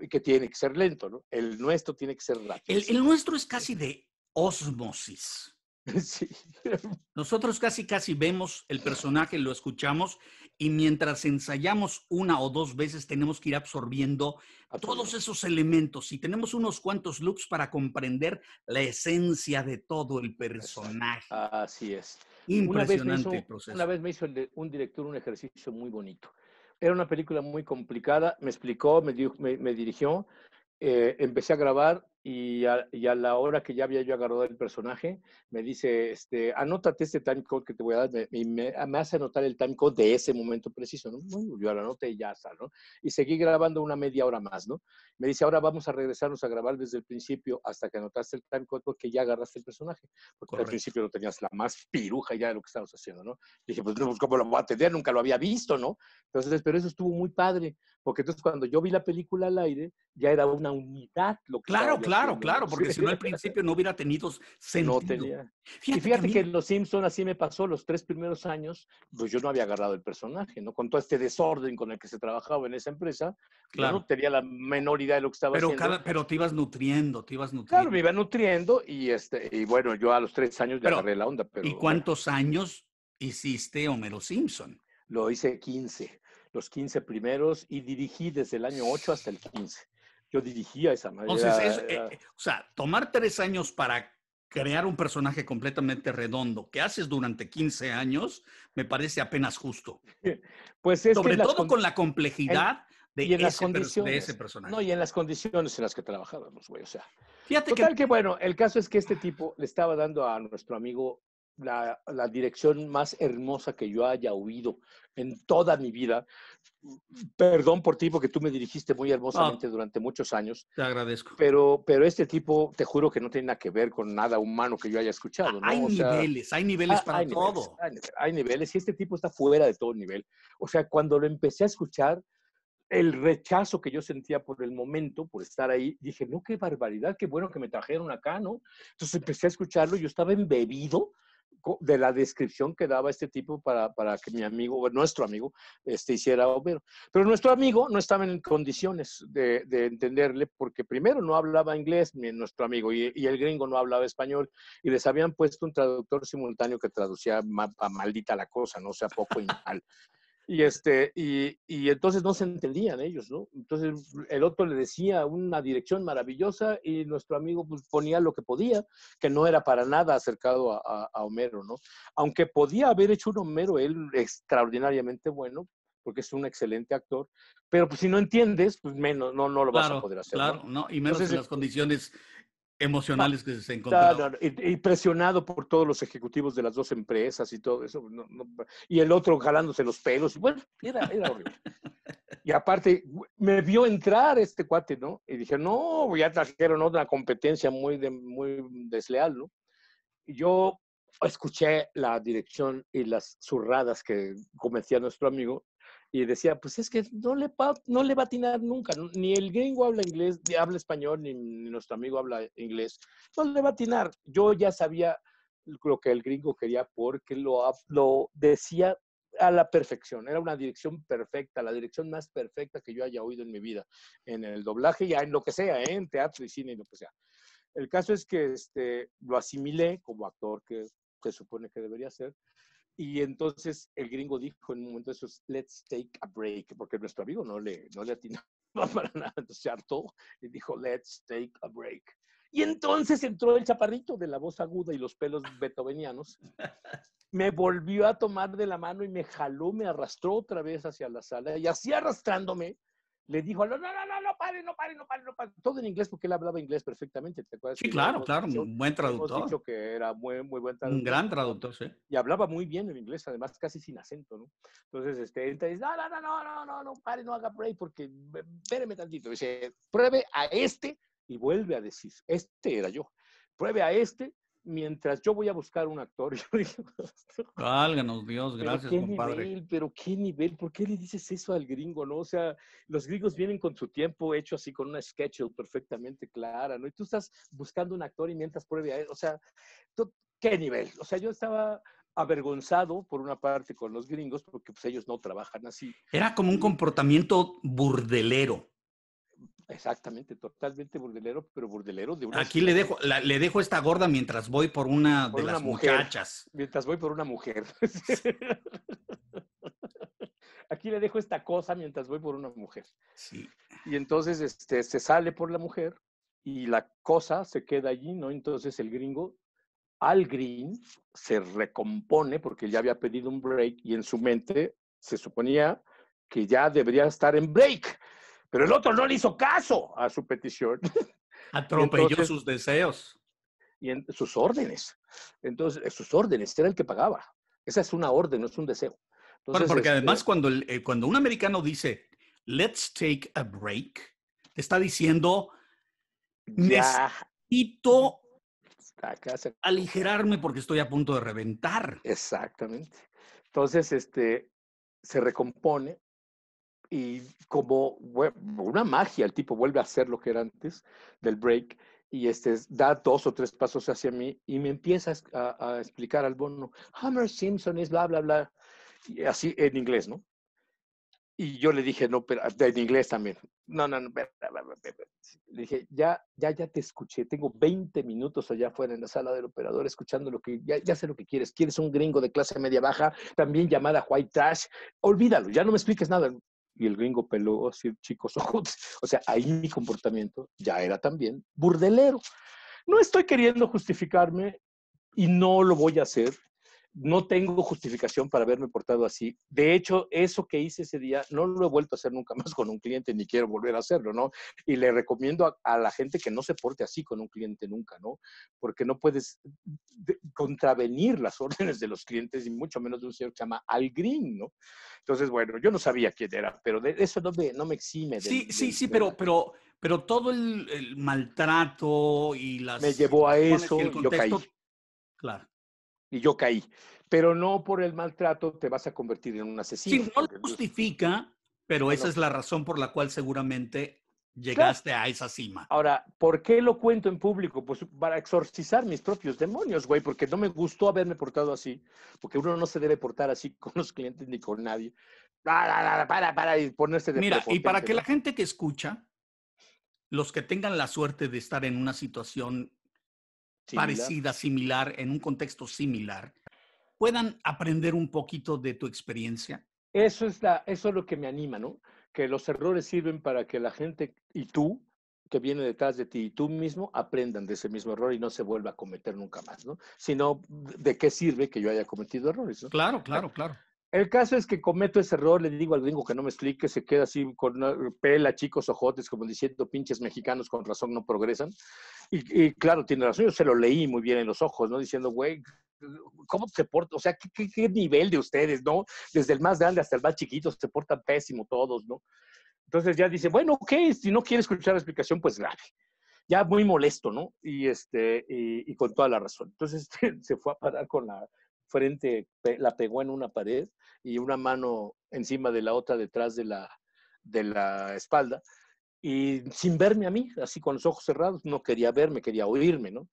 eh, que tiene que ser lento, ¿no? El nuestro tiene que ser rápido. El, el nuestro es casi de osmosis. Nosotros casi casi vemos el personaje, lo escuchamos y mientras ensayamos una o dos veces tenemos que ir absorbiendo todos esos elementos y tenemos unos cuantos looks para comprender la esencia de todo el personaje. Así es. Impresionante proceso. Una vez me hizo un director un ejercicio muy bonito. Era una película muy complicada, me explicó, me, dirigió, eh, empecé a grabar y a, la hora que ya había yo agarrado el personaje, me dice, este, anótate este timecode que te voy a dar, y ah, me, hace anotar el timecode de ese momento preciso, ¿no? yo lo anoté y ya está, Y seguí grabando una media hora más, ¿no? Me dice, ahora vamos a regresarnos a grabar desde el principio hasta que anotaste el timecode porque ya agarraste el personaje, porque al principio no tenías la más piruja ya de lo que estábamos haciendo, ¿no? dije, pues no, pues cómo lo voy a tener, nunca lo había visto, ¿no? Entonces, pero eso estuvo muy padre, porque entonces cuando yo vi la película al aire, ya era una unidad lo que... claro claro, claro, porque si no al principio no hubiera tenido sentido. No tenía. y fíjate que, Los Simpson así me pasó los tres primeros años, pues yo no había agarrado el personaje, ¿no? Con todo este desorden con el que se trabajaba en esa empresa, claro. Yo no tenía la menor idea de lo que estaba pero haciendo. pero te ibas nutriendo, te ibas nutriendo. Claro, me iba nutriendo y, este, y bueno, yo a los tres años ya agarré la onda. ¿Y cuántos años hiciste Homero Simpson? Lo hice 15 los 15 primeros y dirigí desde el año 8 hasta el 15 yo dirigía esa manera. Entonces, eh, eh, o sea, tomar tres años para crear un personaje completamente redondo que haces durante 15 años me parece apenas justo. Pues es Sobre todo con... la complejidad de, ese ese personaje. No, y en las condiciones en las que trabajábamos, güey. O sea, Fíjate total que... bueno, el caso es que este tipo le estaba dando a nuestro amigo la, dirección más hermosa que yo haya oído en toda mi vida. Perdón por ti, porque tú me dirigiste muy hermosamente durante muchos años. Te agradezco. Pero, pero este tipo, te juro que no tiene nada que ver con nada humano que yo haya escuchado. Hay niveles, hay niveles ah, para todo. hay, niveles, y este tipo está fuera de todo nivel. O sea, cuando lo empecé a escuchar, el rechazo que yo sentía por el momento, por estar ahí, dije, no, qué barbaridad, qué bueno que me trajeron acá, ¿no? Entonces empecé a escucharlo, yo estaba embebido de la descripción que daba este tipo para, que mi amigo, nuestro amigo, este, hiciera Homero. Pero nuestro amigo no estaba en condiciones de, entenderle porque primero no hablaba inglés nuestro amigo y, el gringo no hablaba español y les habían puesto un traductor simultáneo que traducía maldita la cosa, no o sea poco y mal. Y, este, y, y, entonces no se entendían ellos, ¿no? Entonces el otro le decía una dirección maravillosa y nuestro amigo pues, ponía lo que podía, que no era para nada acercado a, Homero, ¿no? Aunque podía haber hecho un Homero él extraordinariamente bueno, porque es un excelente actor, pero pues si no entiendes, pues menos, no, no lo vas a poder hacer. Claro, ¿no? y menos en eh, las condiciones emocionales ah, que se encontraron. No, Y, presionado por todos los ejecutivos de las dos empresas y todo eso. y el otro jalándose los pelos. Y bueno, era, horrible. y aparte, me vio entrar este cuate, ¿no? Y dije, no, ya trajeron otra competencia muy, de, muy desleal, ¿no? Y yo escuché la dirección y las zurradas que cometía nuestro amigo y decía, pues es que no le, va, no le va a atinar nunca, ni el gringo habla inglés, habla español, ni, nuestro amigo habla inglés, no le va a atinar. Yo ya sabía lo que el gringo quería porque lo, lo decía a la perfección, era una dirección perfecta, la dirección más perfecta que yo haya oído en mi vida, en el doblaje, ya en lo que sea, ¿eh? en teatro y cine y lo que sea. El caso es que este, lo asimilé como actor que se supone que debería ser y entonces el gringo dijo en un momento de esos, let's take a break, porque nuestro amigo no le, no le atinaba para nada, entonces se hartó y dijo, let's take a break. Y entonces entró el chaparrito de la voz aguda y los pelos beethovenianos, me volvió a tomar de la mano y me jaló, me arrastró otra vez hacia la sala y así arrastrándome, le dijo, no, no, no, no, pare, no pare, no pare, no pare. Todo en inglés porque él hablaba inglés perfectamente, ¿te acuerdas? Sí, claro, claro, un buen traductor. que era muy, muy buen traductor. Un gran traductor, sí. Y hablaba muy bien el inglés, además casi sin acento, ¿no? Entonces, este, él te dice, no, no, no, no, no, no, no, pare, no haga break porque, espéreme tantito. Dice, pruebe a este y vuelve a decir, este era yo. Pruebe a este mientras yo voy a buscar un actor, yo Válganos Dios, gracias, ¿pero qué Nivel, pero qué nivel, ¿por qué le dices eso al gringo, no? O sea, los gringos vienen con su tiempo hecho así, con una schedule perfectamente clara, ¿no? Y tú estás buscando un actor y mientras pruebe a o sea, qué nivel. O sea, yo estaba avergonzado por una parte con los gringos porque pues, ellos no trabajan así. Era como un comportamiento burdelero. Exactamente, totalmente burdelero, pero burdelero de una. Aquí le dejo, le dejo esta gorda mientras voy por una de las muchachas. Mientras voy por una mujer. Aquí le dejo esta cosa mientras voy por una mujer. Sí. Y entonces este, se sale por la mujer y la cosa se queda allí, ¿no? Entonces el gringo, al green, se recompone porque ya había pedido un break y en su mente se suponía que ya debería estar en break pero el otro no le hizo caso a su petición. Atropelló sus deseos. Y sus órdenes. Entonces, sus órdenes, era el que pagaba. Esa es una orden, no es un deseo. porque además este cuando, eh, cuando un americano dice, let's take a break, está diciendo, necesito aligerarme porque estoy a punto de reventar. Exactamente. Entonces, este, se recompone y como una magia, el tipo vuelve a hacer lo que era antes del break y este, da dos o tres pasos hacia mí y me empieza a, explicar al bono, Hammer Simpson es bla, bla, bla, y así en inglés, ¿no? Y yo le dije, no, pero en inglés también. No, no, no. le dije, ya, ya, ya te escuché. Tengo 20 minutos allá afuera en la sala del operador escuchando lo que, ya, ya sé lo que quieres. Quieres un gringo de clase media baja, también llamada white trash. Olvídalo, ya no me expliques nada y el gringo peló así chicos ojos. O sea, ahí mi comportamiento ya era también burdelero. No estoy queriendo justificarme y no lo voy a hacer no tengo justificación para haberme portado así. De hecho, eso que hice ese día no lo he vuelto a hacer nunca más con un cliente, ni quiero volver a hacerlo, ¿no? Y le recomiendo a, la gente que no se porte así con un cliente nunca, ¿no? Porque no puedes contravenir las órdenes de los clientes y mucho menos de un señor que se llama Al Green, ¿no? Entonces, bueno, yo no sabía quién era, pero de eso no me, exime. sí, sí, sí, pero, pero, pero todo el, maltrato y las... Me llevó a eso, y yo caí. Claro y yo caí. Pero no por el maltrato te vas a convertir en un asesino. Sí, no lo justifica, pero esa es la razón por la cual seguramente llegaste a esa cima. Ahora, ¿por qué lo cuento en público? Pues para exorcizar mis propios demonios, güey, porque no me gustó haberme portado así, porque uno no se debe portar así con los clientes ni con nadie. Para, para, para, y ponerse de Mira, y para que la gente que escucha, los que tengan la suerte de estar en una situación parecida, similar, en un contexto similar, puedan aprender un poquito de tu experiencia? Eso es, eso es lo que me anima, ¿no? Que los errores sirven para que la gente y tú, que viene detrás de ti y tú mismo aprendan de ese mismo error y no se vuelva a cometer nunca más, ¿no? Sino, ¿de qué sirve que yo haya cometido errores? Claro, claro, claro. El caso es que cometo ese error, le digo al gringo que no me explique, se queda así con una pela, chicos ojotes, como diciendo pinches mexicanos con razón no progresan. Y, claro, tiene razón, yo se lo leí muy bien en los ojos, ¿no? Diciendo, güey, ¿cómo se porta? O sea, ¿qué, nivel de ustedes, no? Desde el más grande hasta el más chiquito se portan pésimo todos, ¿no? Entonces ya dice, bueno, ok, si no quiere escuchar la explicación, pues grave. Ya muy molesto, ¿no? Y, este, y, con toda la razón. Entonces este, se fue a parar con la frente, la pegó en una pared y una mano encima de la otra detrás de de la espalda y sin verme a mí, así con los ojos cerrados, no quería verme, quería oírme, ¿no?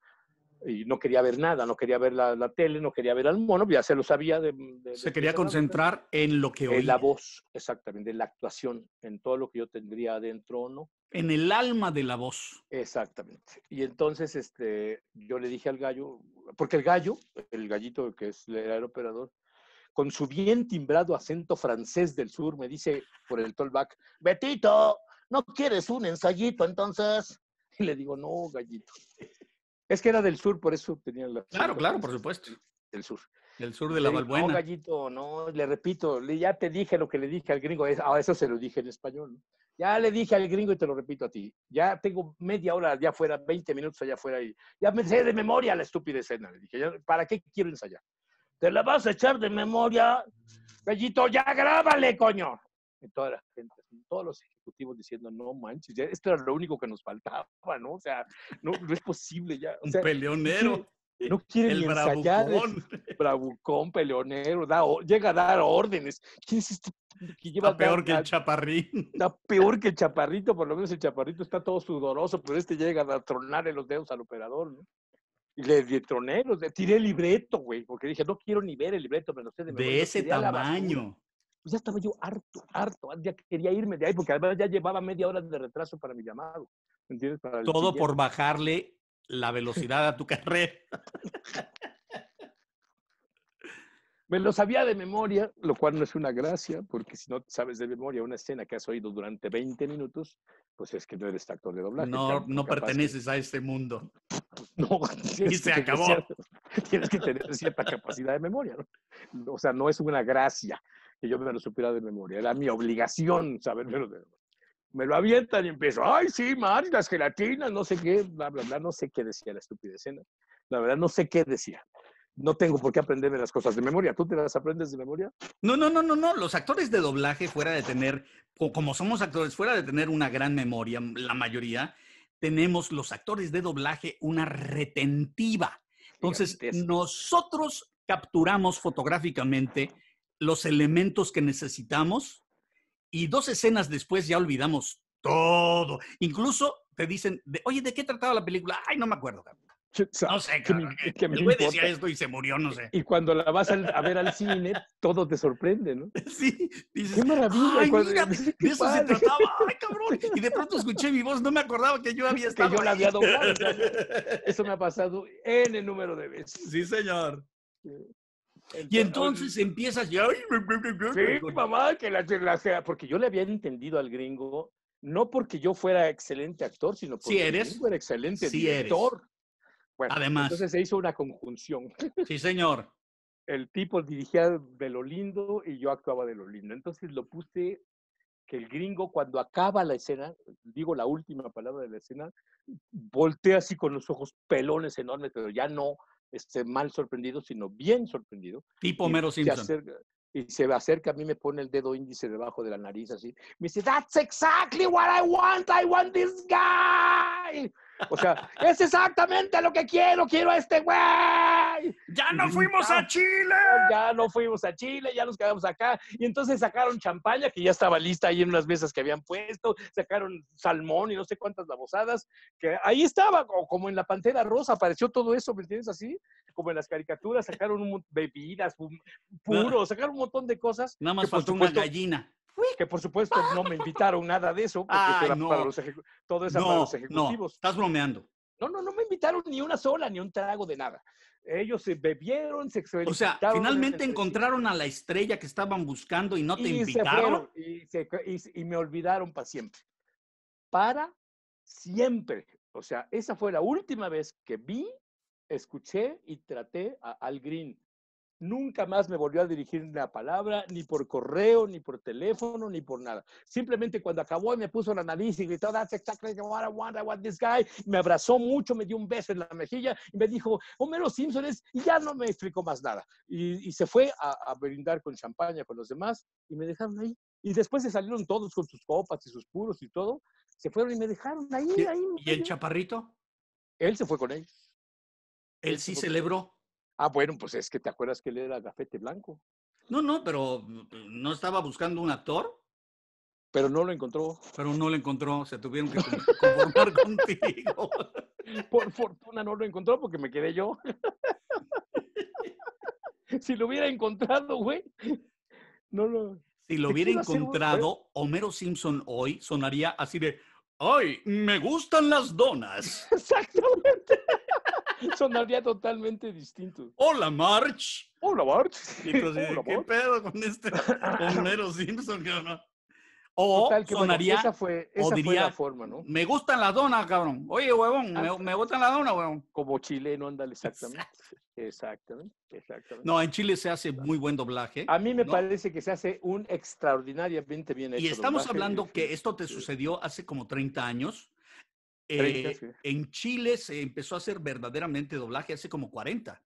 Y no quería ver nada, no quería ver la, la tele, no quería ver al mono, ya se lo sabía. se quería concentrar en lo que oía. En la voz, exactamente, en la actuación, en todo lo que yo tendría adentro o no. En el alma de la voz. Exactamente. Y entonces este, yo le dije al gallo, porque el gallo, el gallito que es, era el operador, con su bien timbrado acento francés del sur, me dice por el tollback, Betito, ¿no quieres un ensayito entonces? Y le digo, no, gallito. Es que era del sur, por eso tenía la... Claro, claro, por supuesto. Del sur. Del sur de la Balbuena. No, gallito, no, le repito, ya te dije lo que le dije al gringo, a ah, eso se lo dije en español. Ya le dije al gringo y te lo repito a ti. Ya tengo media hora allá afuera, 20 minutos allá afuera y ya me sé de memoria la estúpida escena. Le dije, ¿para qué quiero ensayar? Te la vas a echar de memoria, gallito, ya grábale, coño. Y toda la gente, todos los diciendo, no manches, ya esto era lo único que nos faltaba, ¿no? O sea, no, es posible ya. Un peleonero. No eh, quiere el ensayar, bravucón. peleonero, llega a dar órdenes. ¿Quién es este que lleva? Está peor que el chaparrito. Está peor que el chaparrito, por lo menos el chaparrito está todo sudoroso, pero este llega a tronarle los dedos al operador, ¿no? Y le, le troné, tiré el libreto, güey, porque dije, no quiero ni ver el libreto, pero de De ese tamaño pues ya estaba yo harto, harto, ya quería irme de ahí, porque además ya llevaba media hora de retraso para mi llamado. ¿Entiendes? Todo por bajarle la velocidad a tu carrera. Me lo sabía de memoria, lo cual no es una gracia, porque si no sabes de memoria una escena que has oído durante 20 minutos, pues es que no eres actor de doblaje. No, no perteneces a este mundo. y se acabó. tienes que tener cierta capacidad de memoria. O sea, no es una gracia que yo me lo supiera de memoria. Era mi obligación lo de memoria. Me lo avientan y empiezo, ay, sí, más las gelatinas, no sé qué, bla, bla, bla, no sé qué decía la estúpida escena La verdad, no sé qué decía. No tengo por qué aprenderme las cosas de memoria. ¿Tú te las aprendes de memoria? No, no, no, no, no. Los actores de doblaje, fuera de tener, como somos actores, fuera de tener una gran memoria, la mayoría, tenemos los actores de doblaje una retentiva. Entonces, nosotros capturamos fotográficamente los elementos que necesitamos y dos escenas después ya olvidamos todo. Incluso te dicen, oye, ¿de qué trataba la película? Ay, no me acuerdo. No sé, Que, me El decía esto y se murió, no sé. Y cuando la vas a ver al cine, todo te sorprende, ¿no? Sí, dices, ¡qué maravilla! ¡Ay, mira, de eso se trataba! ¡Ay, cabrón! Y de pronto escuché mi voz, no me acordaba que yo había estado Que yo la había doblado. Eso me ha pasado N número de veces. Sí, señor. Y entonces empiezas ya. Sí, mamá, que la sea. porque yo le había entendido al gringo, no porque yo fuera excelente actor, sino porque eres, el era excelente director. Además. Entonces se hizo una conjunción. Sí, señor. El tipo dirigía de lo lindo y yo actuaba de lo lindo. Entonces lo puse que el gringo cuando acaba la escena, digo la última palabra de la escena, voltea así con los ojos pelones enormes, pero ya no este, mal sorprendido, sino bien sorprendido. Tipo Mero Simpson. Acerca, y se acerca a mí, me pone el dedo índice debajo de la nariz, así. Me dice, That's exactly what I want. I want this guy. O sea, es exactamente lo que quiero, quiero a este güey. Ya no fuimos a Chile. Ya no fuimos a Chile, ya nos quedamos acá. Y entonces sacaron champaña, que ya estaba lista ahí en unas mesas que habían puesto, sacaron salmón y no sé cuántas babosadas, que ahí estaba, como en la Pantera Rosa, apareció todo eso, ¿me entiendes así? Como en las caricaturas, sacaron bebidas, puro, sacaron un montón de cosas. Nada más faltó una gallina. Que por supuesto no me invitaron nada de eso, porque los todo para los ejecutivos. No, estás bromeando. No, no, no me invitaron ni una sola, ni un trago de nada. Ellos se bebieron, se O sea, finalmente encontraron a la estrella que estaban buscando y no te invitaron. y, me olvidaron para siempre. Para siempre. O sea, esa fue la última vez que vi, escuché y traté Al Green. Nunca más me volvió a dirigir la palabra, ni por correo, ni por teléfono, ni por nada. Simplemente cuando acabó me puso la nariz y gritó, what I want, this guy. Me abrazó mucho, me dio un beso en la mejilla y me dijo, Homero Simpson es, y ya no me explicó más nada. Y, se fue a, brindar con champaña con los demás y me dejaron ahí. Y después se salieron todos con sus copas y sus puros y todo. Se fueron y me dejaron ahí, ¿Y, ahí. el chaparrito? Él se fue con ellos. él sí celebró. Ah, bueno, pues es que te acuerdas que él era Gafete Blanco. No, no, pero mm, mm, ¿no estaba buscando un actor? Pero no lo encontró. Pero no lo encontró, se tuvieron que conformar contigo. Por fortuna no lo encontró porque me quedé yo. Si lo hubiera encontrado, güey. No lo. Si lo hubiera encontrado, Homero Simpson hoy sonaría así de: ¡Ay, me gustan las donas! Exactamente. sonaría totalmente distinto. Hola, March. Hola, March. entonces, ¿qué pedo con este Homero Simpson, cabrón? O sonaría, o diría, forma, ¿no? Me gustan las donas, cabrón. Oye, huevón, me, me gustan las donas, huevón. Como chileno, ándale, exactamente. Exactamente, exactamente. No, en Chile se hace muy buen doblaje. A mí me parece que se hace un extraordinariamente bien hecho. Y estamos hablando que esto te sucedió hace como 30 años. Eh, en Chile se empezó a hacer verdaderamente doblaje hace como 40.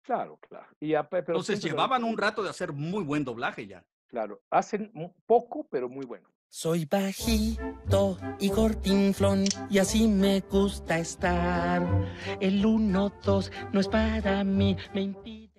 Claro, claro. Y pero Entonces llevaban un rato de hacer muy buen doblaje ya. Claro, hacen poco, pero muy bueno. Soy bajito y cortinflón y así me gusta estar. El 1-2 no es para mí, me